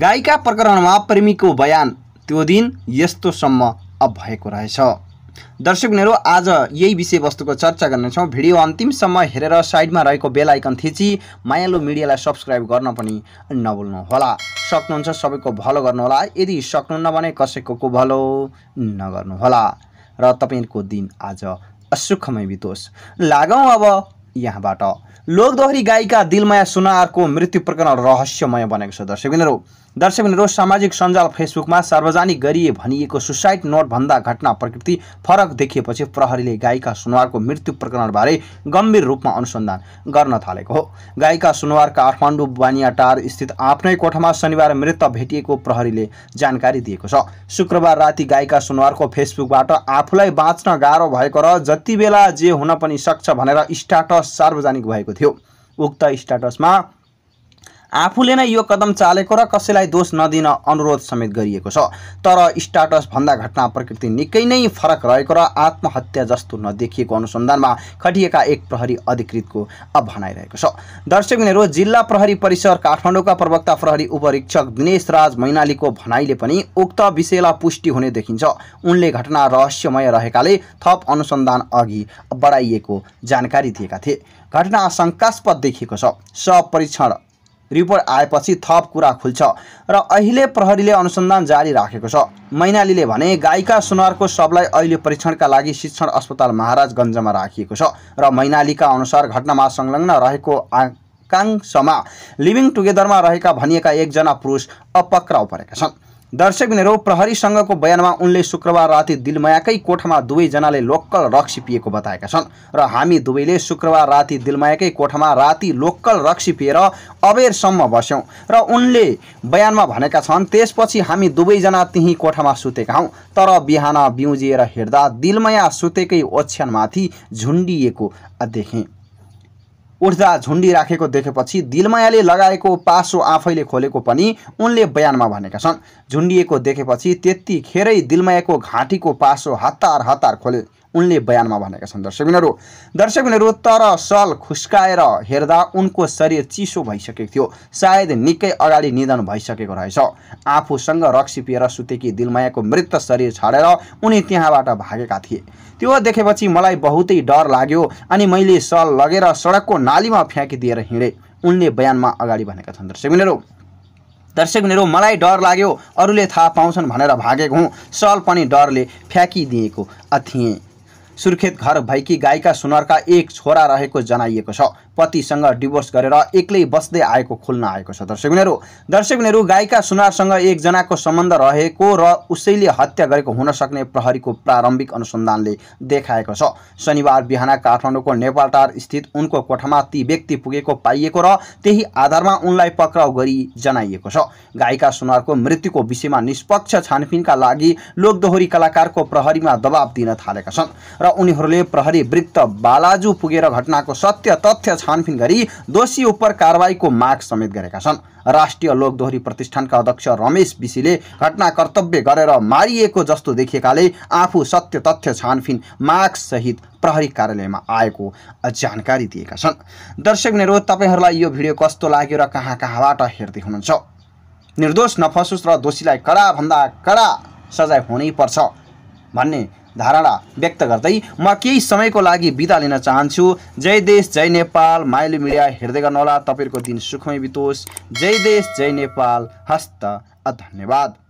गायिका प्रकरणमा प्रेमीको बयान त्यो दिन यस्तोसम्म अब भएको रहेछ दर्शक मेरो आज यही विषयवस्तुको चर्चा गर्नेछौँ भिडियो अन्तिमसम्म हेरेर साइडमा रहेको बेल आइकन थिची मायालु मिडियालाई सब्सक्राइब गर्न पनि नभुल्नुहोला सक्नुहुन्छ सबैको भलो गर्नुहोला यदि सक्नुहुन्न भने कसैको को भलो नगर्नुहोला र तपाईँको दिन आज असुखमय बितोस् लागौँ अब यहाँबाट लोकदोहरी गायिका दिलमाया सुनारको मृत्यु प्रकरण रहस्यमय बनेको छ दर्शकहरू दर्शकहरू सामाजिक सञ्जाल फेसबुकमा सार्वजनिक गरिए भनिएको सुसाइड नोटभन्दा घटना प्रकृति फरक देखिएपछि प्रहरीले गायिका सुनवारको मृत्यु प्रकरणबारे गम्भीर रूपमा अनुसन्धान गर्न थालेको हो गायिका सुनवार काठमाडौँ बानियाटार स्थित आफ्नै कोठामा शनिबार मृत भेटिएको प्रहरीले जानकारी दिएको छ शुक्रबार राति गायिका सुनवारको फेसबुकबाट आफूलाई बाँच्न गाह्रो भएको र जति बेला जे हुन पनि सक्छ भनेर स्टाटस सार्वजनिक भएको थियो उक्त स्टाटसमा आफूले नै यो कदम चालेको र कसैलाई दोष नदिन अनुरोध समेत गरिएको छ तर स्टाटस भन्दा घटना प्रकृति निकै नै फरक रहेको र आत्महत्या जस्तो नदेखिएको अनुसन्धानमा खटिएका एक प्रहरी अधिकृतको अब भनाइरहेको छ दर्शक जिल्ला प्रहरी परिसर काठमाडौँका प्रवक्ता प्रहरी उपरीक्षक दिनेश राज मैनालीको भनाइले पनि उक्त विषयलाई पुष्टि हुने देखिन्छ उनले घटना रहस्यमय रहेकाले थप अनुसन्धान अघि बढाइएको जानकारी दिएका थिए घटना शङ्कास्पद देखिएको छ सपरीक्षण रिपोर्ट आएपछि थप कुरा खुल्छ र अहिले प्रहरीले अनुसन्धान जारी राखेको छ मैनालीले भने गायिका सुनारको शवलाई अहिले परीक्षणका लागि शिक्षण अस्पताल महाराजगञ्जमा राखिएको छ र मैनालीका अनुसार घटनामा संलग्न रहेको आकाङ्क्षमा लिभिङ टुगेदरमा रहेका भनिएका एकजना पुरुष अपक्राउ परेका छन् दर्शक प्रहरी प्रहरीसँगको बयानमा उनले शुक्रबार राति दिलमायाकै कोठामा दुवैजनाले लोकल रक्सी पिएको बताएका छन् र हामी दुवैले शुक्रबार राति दिलमायाकै कोठामा राति लोकल रक्सी पिएर अबेरसम्म बस्यौँ र उनले बयानमा भनेका छन् त्यसपछि हामी दुवैजना त्यही कोठामा सुतेका हौँ तर बिहान बिउजिएर हेर्दा दिलमाया सुतेकै ओछ्यानमाथि झुन्डिएको देखेँ उठ्दा राखेको देखेपछि दिलमायाले लगाएको पासो आफैले खोलेको पनि उनले बयानमा भनेका छन् झुन्डिएको देखेपछि त्यतिखेरै दिलमायाको घाँटीको पासो हतार हतार खोले उनले बयानमा भनेका छन् दर्शकबिनहरू दर्शकहरू तर सल खुस्काएर हेर्दा उनको शरीर चिसो भइसकेको थियो सायद निकै अगाडि निधन भइसकेको रहेछ आफूसँग रक्सी पिएर सुतेकी दिलमायाको मृत शरीर छाडेर उनी त्यहाँबाट भागेका थिए त्यो देखेपछि मलाई बहुतै डर लाग्यो अनि मैले सल लगेर सडकको नालीमा फ्याँकिदिएर हिँडेँ उनले बयानमा अगाडि भनेका छन् दर्शकबिनहरू दर्शकहरू मलाई डर लाग्यो अरूले थाहा पाउँछन् भनेर भागेको हुँ सल पनि डरले फ्याँकिदिएको थिएँ सुर्खेत घर भएकी गायिका सुनरका एक छोरा रहेको जनाइएको छ पतिसँग डिभोर्स गरेर एक्लै बस्दै आएको खुल्न आएको छ दर्शकहरू दर्शकहरू गायिका सुनारसँग एकजनाको सम्बन्ध रहेको र उसैले हत्या गरेको हुन सक्ने प्रहरीको प्रारम्भिक अनुसन्धानले देखाएको छ शनिबार बिहान काठमाडौँको नेपालटार स्थित उनको कोठामा ती व्यक्ति पुगेको पाइएको र त्यही आधारमा उनलाई पक्राउ गरी जनाइएको छ गायिका सुनारको मृत्युको विषयमा निष्पक्ष छानबिनका लागि लोकदोहोरी कलाकारको प्रहरीमा दबाब दिन थालेका छन् र उनीहरूले प्रहरी वृत्त बालाजु पुगेर घटनाको सत्य तथ्य छानफिन गरी दोषी उप कारवाहीको माग समेत गरेका छन् राष्ट्रिय लोकदोहोरी प्रतिष्ठानका अध्यक्ष रमेश विशीले घटना कर्तव्य गरेर मारिएको जस्तो देखिएकाले आफू सत्य तथ्य छानफिन मार्क्ससहित प्रहरी कार्यालयमा आएको जानकारी दिएका छन् दर्शक मेरो तपाईँहरूलाई यो भिडियो कस्तो लाग्यो र कहाँ कहाँबाट हेर्दै हुनुहुन्छ निर्दोष नफसोस् र दोषीलाई कडाभन्दा कडा सजाय हुनैपर्छ भन्ने धारणा व्यक्त गर्दै म केही समयको लागि बिदा लिन चाहन्छु जय देश जय नेपाल माइली मिडिया हेर्दै गर्नुहोला तपाईँहरूको दिन सुखमै बितोस् जय देश जय नेपाल हस्त धन्यवाद